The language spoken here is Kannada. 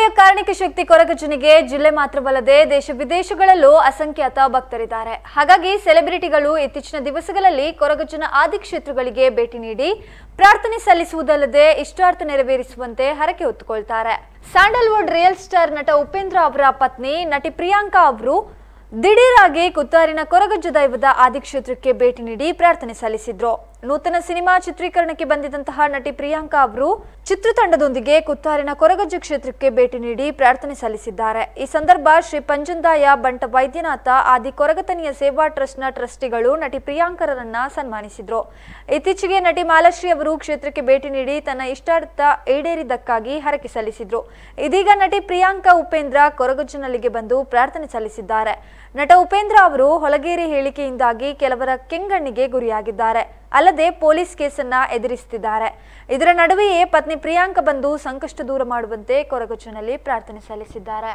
ವಲಯ ಕಾರಣಿಕ ಶಕ್ತಿ ಕೊರಗಜನಿಗೆ ಜಿಲ್ಲೆ ಮಾತ್ರವಲ್ಲದೆ ದೇಶ ವಿದೇಶಗಳಲ್ಲೂ ಅಸಂಖ್ಯಾತ ಭಕ್ತರಿದ್ದಾರೆ ಹಾಗಾಗಿ ಸೆಲೆಬ್ರಿಟಿಗಳು ಇತ್ತೀಚಿನ ದಿವಸಗಳಲ್ಲಿ ಕೊರಗಜ್ಜನ ಕ್ಷೇತ್ರಗಳಿಗೆ ಭೇಟಿ ನೀಡಿ ಪ್ರಾರ್ಥನೆ ಸಲ್ಲಿಸುವುದಲ್ಲದೆ ಇಷ್ಟಾರ್ಥ ನೆರವೇರಿಸುವಂತೆ ಹರಕೆ ಹೊತ್ತುಕೊಳ್ತಾರೆ ಸ್ಯಾಂಡಲ್ವುಡ್ ರಿಯಲ್ ಸ್ಟಾರ್ ನಟ ಉಪೇಂದ್ರ ಅವರ ಪತ್ನಿ ನಟಿ ಪ್ರಿಯಾಂಕಾ ಅವರು ದಿಢೀರಾಗಿ ಕುತ್ತಾರಿನ ಕೊರಗಜ್ಜು ದೈವದ ಆದಿಕ್ಷೇತ್ರಕ್ಕೆ ಭೇಟಿ ನೀಡಿ ಪ್ರಾರ್ಥನೆ ಸಲ್ಲಿಸಿದ್ರು ನೂತನ ಸಿನಿಮಾ ಚಿತ್ರೀಕರಣಕ್ಕೆ ಬಂದಿದಂತಹ ನಟಿ ಪ್ರಿಯಾಂಕಾ ಅವರು ಚಿತ್ರತಂಡದೊಂದಿಗೆ ಕುತ್ತಾರಿನ ಕೊರಗಜ್ಜು ಕ್ಷೇತ್ರಕ್ಕೆ ಭೇಟಿ ನೀಡಿ ಪ್ರಾರ್ಥನೆ ಸಲ್ಲಿಸಿದ್ದಾರೆ ಈ ಸಂದರ್ಭ ಶ್ರೀ ಪಂಜುಂದಾಯ ಬಂಟ ವೈದ್ಯನಾಥ ಆದಿ ಕೊರಗತನಿಯ ಸೇವಾ ಟ್ರಸ್ಟ್ನ ಟ್ರಸ್ಟಿಗಳು ನಟಿ ಪ್ರಿಯಾಂಕರನ್ನ ಸನ್ಮಾನಿಸಿದ್ರು ಇತ್ತೀಚೆಗೆ ನಟಿ ಮಾಲಾಶ್ರೀ ಅವರು ಕ್ಷೇತ್ರಕ್ಕೆ ಭೇಟಿ ನೀಡಿ ತನ್ನ ಇಷ್ಟಾರ್ಥ ಈಡೇರಿದ್ದಕ್ಕಾಗಿ ಹರಕೆ ಸಲ್ಲಿಸಿದ್ರು ಇದೀಗ ನಟಿ ಪ್ರಿಯಾಂಕಾ ಉಪೇಂದ್ರ ಕೊರಗಜ್ಜನಲ್ಲಿಗೆ ಬಂದು ಪ್ರಾರ್ಥನೆ ಸಲ್ಲಿಸಿದ್ದಾರೆ ನಟ ಉಪೇಂದ್ರ ಅವರು ಹೊಲಗೇರಿ ಹೇಳಿಕೆಯಿಂದಾಗಿ ಕೆಲವರ ಕೆಂಗಣ್ಣಿಗೆ ಗುರಿಯಾಗಿದ್ದಾರೆ ಅಲ್ಲದೆ ಪೊಲೀಸ್ ಕೇಸನ್ನ ಎದುರಿಸುತ್ತಿದ್ದಾರೆ ಇದರ ನಡುವೆಯೇ ಪತ್ನಿ ಪ್ರಿಯಾಂಕ ಬಂದು ಸಂಕಷ್ಟ ದೂರ ಮಾಡುವಂತೆ ಕೊರಗುಚ್ಚಿನಲ್ಲಿ ಪ್ರಾರ್ಥನೆ ಸಲ್ಲಿಸಿದ್ದಾರೆ